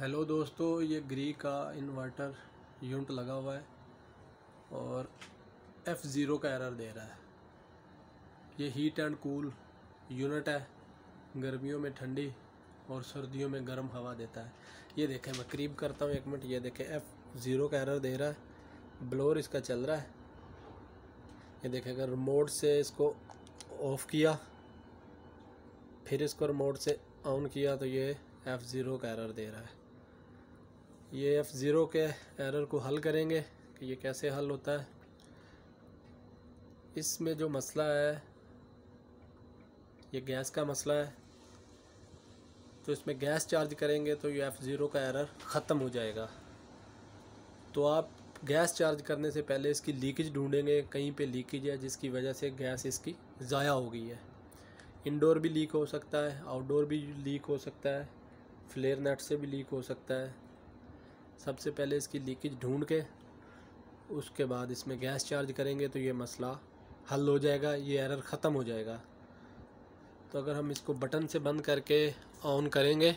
hello दोस्तों ये ग्री का इन्वर्टर यूनिट लगा हुआ है और एफ़ ज़ीरो का एरर दे रहा है ये हीट एंड कूल यूनिट है गर्मियों में ठंडी और सर्दियों में गर्म हवा देता है ये देखें मैं करीब करता हूँ एक मिनट ये देखें एफ़ ज़ीरो का एरर दे रहा है ब्लोर इसका चल रहा है ये देखें अगर रिमोट से इसको ऑफ़ किया फिर इसको रिमोट से ऑन किया तो ये एफ़ ज़ीरो का एरर दे रहा है ये एफ़ ज़ीरो के एरर को हल करेंगे कि ये कैसे हल होता है इसमें जो मसला है ये गैस का मसला है तो इसमें गैस चार्ज करेंगे तो ये एफ़ ज़ीरो का एरर ख़त्म हो जाएगा तो आप गैस चार्ज करने से पहले इसकी लीकेज ढूंढेंगे कहीं पे लीकेज है जिसकी वजह से गैस इसकी ज़ाया हो गई है इंडोर भी लीक हो सकता है आउटडोर भी लीक हो सकता है फ्लेयर नेट से भी लीक हो सकता है सबसे पहले इसकी लीकेज ढूंढ के उसके बाद इसमें गैस चार्ज करेंगे तो ये मसला हल हो जाएगा ये एरर ख़त्म हो जाएगा तो अगर हम इसको बटन से बंद करके ऑन करेंगे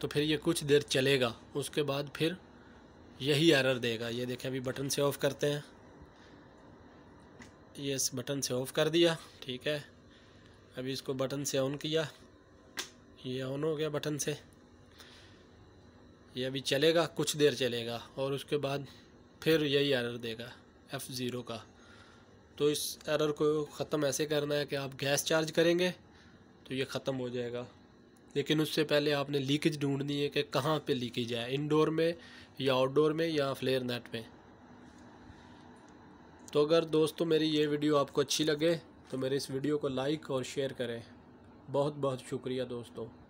तो फिर ये कुछ देर चलेगा उसके बाद फिर यही एरर देगा ये देखें अभी बटन से ऑफ़ करते हैं ये इस बटन से ऑफ़ कर दिया ठीक है अभी इसको बटन से ऑन किया ये ऑन हो गया बटन से ये अभी चलेगा कुछ देर चलेगा और उसके बाद फिर यही एरर देगा एफ़ ज़ीरो का तो इस एरर को ख़त्म ऐसे करना है कि आप गैस चार्ज करेंगे तो ये ख़त्म हो जाएगा लेकिन उससे पहले आपने लीकेज ढूंढनी है कि कहाँ पे लीकेज है इंडोर में या आउटडोर में या फ्लेयर नेट में तो अगर दोस्तों मेरी ये वीडियो आपको अच्छी लगे तो मेरे इस वीडियो को लाइक और शेयर करें बहुत बहुत शुक्रिया दोस्तों